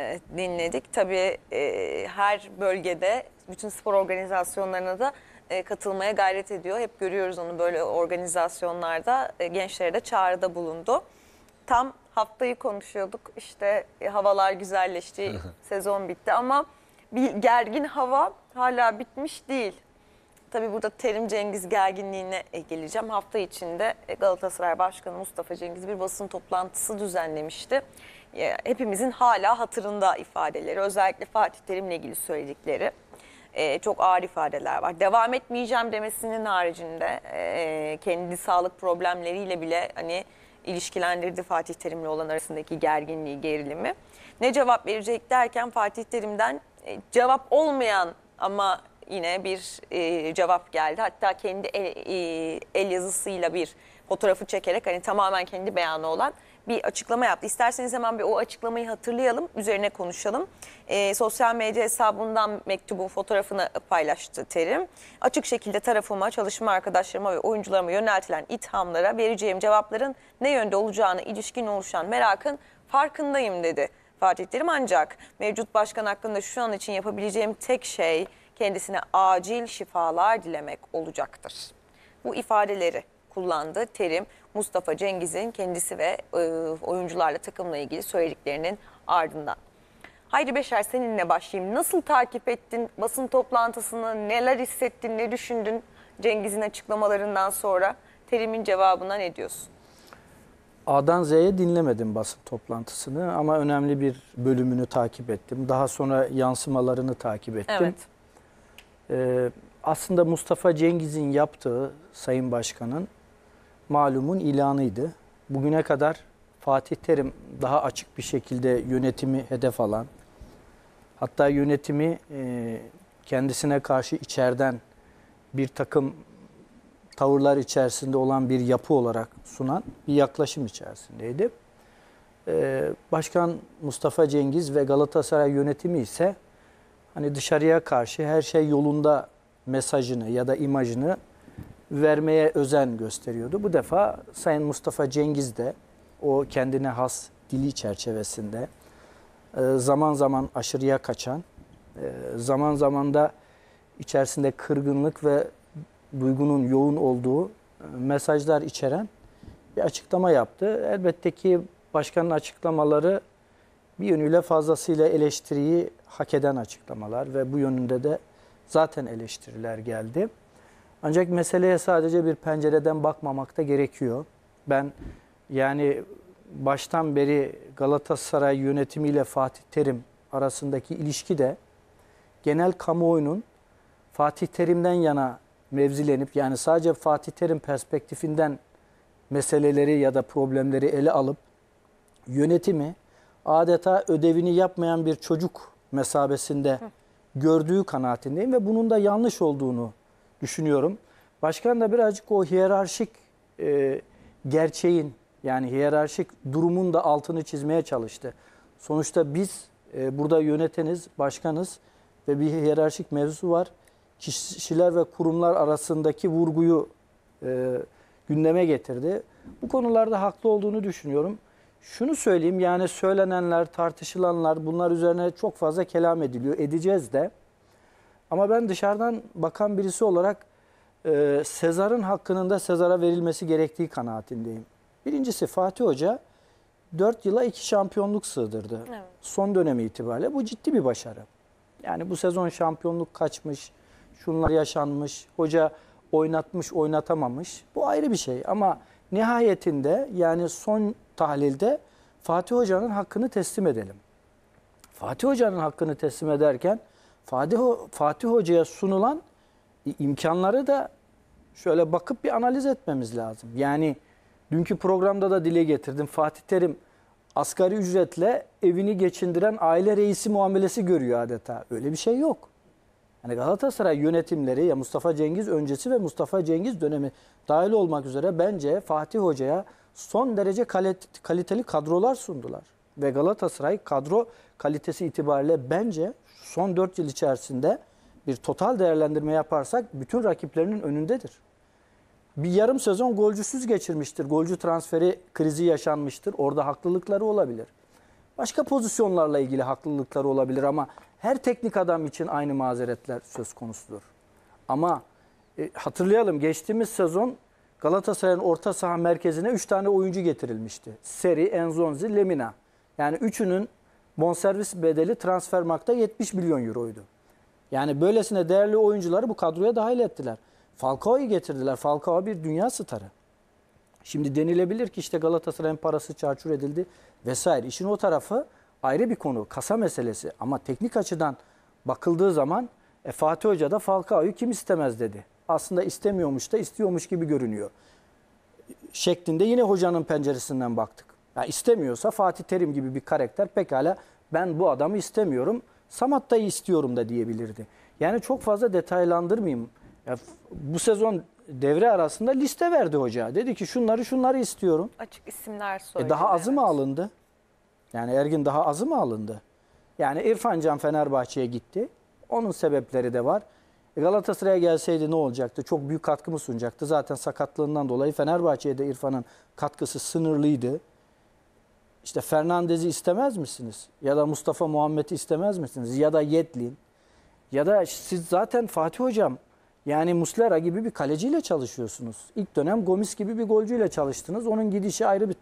E, dinledik. Tabii e, her bölgede bütün spor organizasyonlarına da e, katılmaya gayret ediyor. Hep görüyoruz onu böyle organizasyonlarda e, gençlere de çağrıda bulundu. Tam haftayı konuşuyorduk İşte e, havalar güzelleşti, sezon bitti ama bir gergin hava hala bitmiş değil. Tabii burada Terim Cengiz gerginliğine e, geleceğim. Hafta içinde e, Galatasaray Başkanı Mustafa Cengiz bir basın toplantısı düzenlemişti. E, hepimizin hala hatırında ifadeleri. Özellikle Fatih Terim'le ilgili söyledikleri e, çok ağır ifadeler var. Devam etmeyeceğim demesinin haricinde e, kendi sağlık problemleriyle bile hani ilişkilendirdi Fatih Terim'le olan arasındaki gerginliği, gerilimi. Ne cevap verecek derken Fatih Terim'den e, cevap olmayan ama yine bir e, cevap geldi. Hatta kendi el, e, el yazısıyla bir fotoğrafı çekerek hani tamamen kendi beyanı olan bir açıklama yaptı. İsterseniz hemen bir o açıklamayı hatırlayalım, üzerine konuşalım. E, sosyal medya hesabından mektubun fotoğrafını paylaştı Terim. Açık şekilde tarafıma, çalışma arkadaşlarıma ve oyuncularıma yöneltilen ithamlara vereceğim cevapların ne yönde olacağını ilişkin oluşan merakın farkındayım dedi Fatih Terim. Ancak mevcut başkan hakkında şu an için yapabileceğim tek şey kendisine acil şifalar dilemek olacaktır. Bu ifadeleri kullandı terim Mustafa Cengiz'in kendisi ve e, oyuncularla takımla ilgili söylediklerinin ardından. Hayri Beşer seninle başlayayım. Nasıl takip ettin basın toplantısını? Neler hissettin, ne düşündün Cengiz'in açıklamalarından sonra? Terim'in cevabına ne diyorsun? A'dan Z'ye dinlemedim basın toplantısını ama önemli bir bölümünü takip ettim. Daha sonra yansımalarını takip ettim. Evet. Ee, aslında Mustafa Cengiz'in yaptığı Sayın Başkan'ın malumun ilanıydı. Bugüne kadar Fatih Terim daha açık bir şekilde yönetimi hedef alan, hatta yönetimi e, kendisine karşı içeriden bir takım tavırlar içerisinde olan bir yapı olarak sunan bir yaklaşım içerisindeydi. E, Başkan Mustafa Cengiz ve Galatasaray yönetimi ise hani dışarıya karşı her şey yolunda mesajını ya da imajını vermeye özen gösteriyordu. Bu defa Sayın Mustafa Cengiz de o kendine has dili çerçevesinde e, zaman zaman aşırıya kaçan, e, zaman zaman da içerisinde kırgınlık ve duygunun yoğun olduğu e, mesajlar içeren bir açıklama yaptı. Elbette ki başkanın açıklamaları bir yönüyle fazlasıyla eleştiriyi hak eden açıklamalar ve bu yönünde de zaten eleştiriler geldi. Ancak meseleye sadece bir pencereden bakmamak da gerekiyor. Ben yani baştan beri Galatasaray yönetimiyle Fatih Terim arasındaki ilişki de genel kamuoyunun Fatih Terim'den yana mevzilenip yani sadece Fatih Terim perspektifinden meseleleri ya da problemleri ele alıp yönetimi adeta ödevini yapmayan bir çocuk mesabesinde gördüğü kanaatindeyim ve bunun da yanlış olduğunu düşünüyorum. Başkan da birazcık o hiyerarşik e, gerçeğin yani hiyerarşik durumun da altını çizmeye çalıştı. Sonuçta biz e, burada yöneteniz, başkanız ve bir hiyerarşik mevzu var. Kişiler ve kurumlar arasındaki vurguyu e, gündeme getirdi. Bu konularda haklı olduğunu düşünüyorum. Şunu söyleyeyim yani söylenenler, tartışılanlar bunlar üzerine çok fazla kelam ediliyor. Edeceğiz de. Ama ben dışarıdan bakan birisi olarak e, Sezar'ın hakkının da Sezar'a verilmesi gerektiği kanaatindeyim. Birincisi Fatih Hoca 4 yıla 2 şampiyonluk sığdırdı. Evet. Son dönemi itibariyle bu ciddi bir başarı. Yani bu sezon şampiyonluk kaçmış, şunlar yaşanmış, hoca oynatmış, oynatamamış. Bu ayrı bir şey ama nihayetinde yani son tahlilde Fatih Hoca'nın hakkını teslim edelim. Fatih Hoca'nın hakkını teslim ederken Fatih, Fatih Hoca'ya sunulan imkanları da şöyle bakıp bir analiz etmemiz lazım. Yani dünkü programda da dile getirdim. Fatih Terim asgari ücretle evini geçindiren aile reisi muamelesi görüyor adeta. Öyle bir şey yok. Yani Galatasaray yönetimleri ya Mustafa Cengiz öncesi ve Mustafa Cengiz dönemi dahil olmak üzere bence Fatih Hoca'ya son derece kaliteli kadrolar sundular ve Galatasaray kadro kalitesi itibariyle bence son 4 yıl içerisinde bir total değerlendirme yaparsak bütün rakiplerinin önündedir. Bir yarım sezon golcüsüz geçirmiştir. Golcü transferi krizi yaşanmıştır. Orada haklılıkları olabilir. Başka pozisyonlarla ilgili haklılıkları olabilir ama her teknik adam için aynı mazeretler söz konusudur. Ama e, hatırlayalım geçtiğimiz sezon Galatasaray'ın orta saha merkezine 3 tane oyuncu getirilmişti. Seri, Enzonzi, Lemina. Yani üçünün bonservis bedeli transfer transfermarkta 70 milyon euroydu. Yani böylesine değerli oyuncuları bu kadroya dahil ettiler. Falcao'yu getirdiler. Falcao bir dünya starı. Şimdi denilebilir ki işte Galatasaray'ın parası çarçur edildi vesaire. İşin o tarafı ayrı bir konu. Kasa meselesi. Ama teknik açıdan bakıldığı zaman e, Fatih Hoca da Falcao'yu kim istemez dedi. Aslında istemiyormuş da istiyormuş gibi görünüyor. Şeklinde yine hocanın penceresinden baktık. Yani istemiyorsa Fatih Terim gibi bir karakter pekala ben bu adamı istemiyorum. Samatta'yı istiyorum da diyebilirdi. Yani çok fazla detaylandırmayayım. Ya, bu sezon devre arasında liste verdi hoca. Dedi ki şunları şunları istiyorum. Açık isimler soruyor. E daha azı evet. mı alındı? Yani Ergin daha azı mı alındı? Yani İrfan Can Fenerbahçe'ye gitti. Onun sebepleri de var. E, Galatasaray'a gelseydi ne olacaktı? Çok büyük katkı mı sunacaktı? Zaten sakatlığından dolayı Fenerbahçe'ye de İrfan'ın katkısı sınırlıydı. İşte Fernandez'i istemez misiniz? Ya da Mustafa Muhammed'i istemez misiniz? Ya da Yetlin. Ya da siz zaten Fatih Hocam yani Muslera gibi bir kaleciyle çalışıyorsunuz. İlk dönem Gomis gibi bir golcüyle çalıştınız. Onun gidişi ayrı bir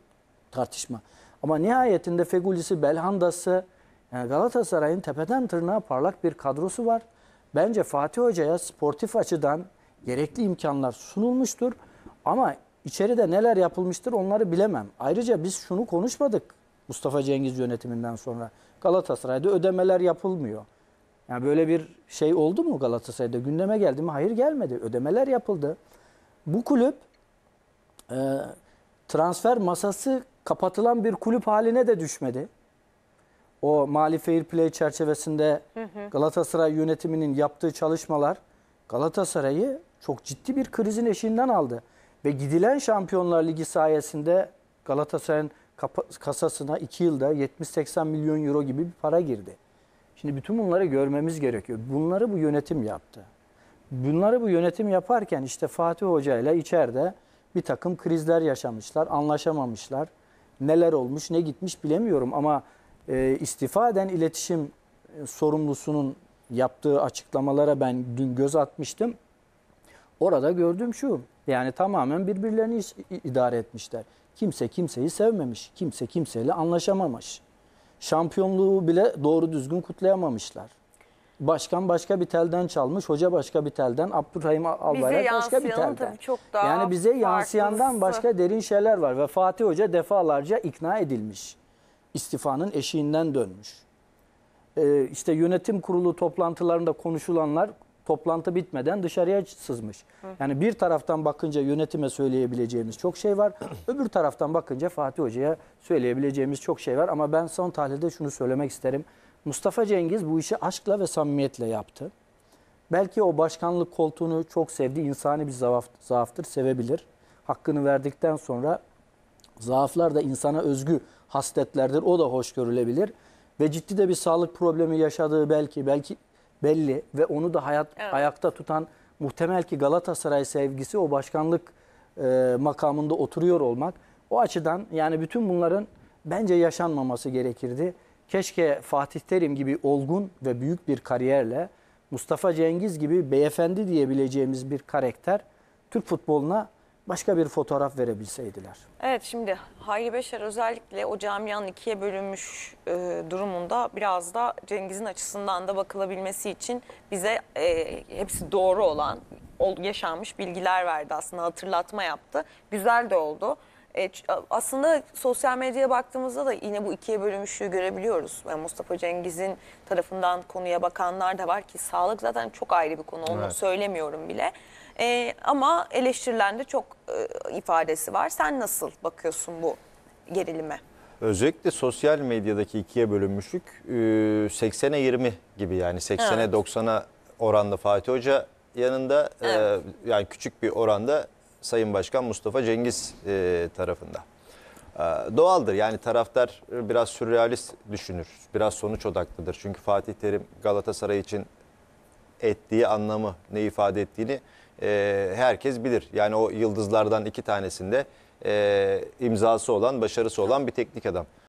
tartışma. Ama nihayetinde Fegulisi, Belhanda'sı yani Galatasaray'ın tepeden tırnağa parlak bir kadrosu var. Bence Fatih Hoca'ya sportif açıdan gerekli imkanlar sunulmuştur. Ama İçeride neler yapılmıştır onları bilemem. Ayrıca biz şunu konuşmadık Mustafa Cengiz yönetiminden sonra. Galatasaray'da ödemeler yapılmıyor. Yani böyle bir şey oldu mu Galatasaray'da? Gündeme geldi mi? Hayır gelmedi. Ödemeler yapıldı. Bu kulüp e, transfer masası kapatılan bir kulüp haline de düşmedi. O mali fair play çerçevesinde hı hı. Galatasaray yönetiminin yaptığı çalışmalar Galatasaray'ı çok ciddi bir krizin eşiğinden aldı. Ve gidilen Şampiyonlar Ligi sayesinde Galatasaray'ın kasasına 2 yılda 70-80 milyon euro gibi bir para girdi. Şimdi bütün bunları görmemiz gerekiyor. Bunları bu yönetim yaptı. Bunları bu yönetim yaparken işte Fatih Hoca ile içeride bir takım krizler yaşamışlar, anlaşamamışlar. Neler olmuş, ne gitmiş bilemiyorum ama e, istifaden iletişim e, sorumlusunun yaptığı açıklamalara ben dün göz atmıştım. Orada gördüğüm şu. Yani tamamen birbirlerini idare etmişler. Kimse kimseyi sevmemiş. Kimse kimseyle anlaşamamış. Şampiyonluğu bile doğru düzgün kutlayamamışlar. Başkan başka bir telden çalmış, hoca başka bir telden, Abdurrahim Albayrak başka bir telden. Tabii çok daha yani bize farklısı. yansıyandan başka derin şeyler var ve Fatih Hoca defalarca ikna edilmiş. İstifanın eşiğinden dönmüş. Ee, işte yönetim kurulu toplantılarında konuşulanlar toplantı bitmeden dışarıya sızmış. Yani bir taraftan bakınca yönetime söyleyebileceğimiz çok şey var. öbür taraftan bakınca Fatih Hoca'ya söyleyebileceğimiz çok şey var. Ama ben son tahlilde şunu söylemek isterim. Mustafa Cengiz bu işi aşkla ve samimiyetle yaptı. Belki o başkanlık koltuğunu çok sevdi. insani bir zaaf, zaaftır, sevebilir. Hakkını verdikten sonra zaaflar da insana özgü hasletlerdir. O da hoş görülebilir. Ve ciddi de bir sağlık problemi yaşadığı belki, belki belli ve onu da hayat evet. ayakta tutan muhtemel ki Galatasaray sevgisi o başkanlık e, makamında oturuyor olmak. O açıdan yani bütün bunların bence yaşanmaması gerekirdi. Keşke Fatih Terim gibi olgun ve büyük bir kariyerle Mustafa Cengiz gibi beyefendi diyebileceğimiz bir karakter Türk futboluna başka bir fotoğraf verebilseydiler. Evet şimdi Hayri Beşer özellikle o camianın ikiye bölünmüş e, durumunda biraz da Cengiz'in açısından da bakılabilmesi için bize e, hepsi doğru olan yaşanmış bilgiler verdi aslında hatırlatma yaptı. Güzel de oldu. E, aslında sosyal medyaya baktığımızda da yine bu ikiye bölünmüşlüğü görebiliyoruz. Yani Mustafa Cengiz'in tarafından konuya bakanlar da var ki sağlık zaten çok ayrı bir konu onu evet. söylemiyorum bile. E, ama eleştirilen de çok e, ifadesi var. Sen nasıl bakıyorsun bu gerilime? Özellikle sosyal medyadaki ikiye bölünmüşlük 80'e 20 gibi yani 80'e evet. 90'a oranda Fatih Hoca yanında e, evet. e, yani küçük bir oranda Sayın Başkan Mustafa Cengiz e, tarafında. E, doğaldır yani taraftar biraz sürrealist düşünür, biraz sonuç odaklıdır. Çünkü Fatih Terim Galatasaray için ettiği anlamı, ne ifade ettiğini e, herkes bilir. Yani o yıldızlardan iki tanesinde e, imzası olan, başarısı olan bir teknik adam.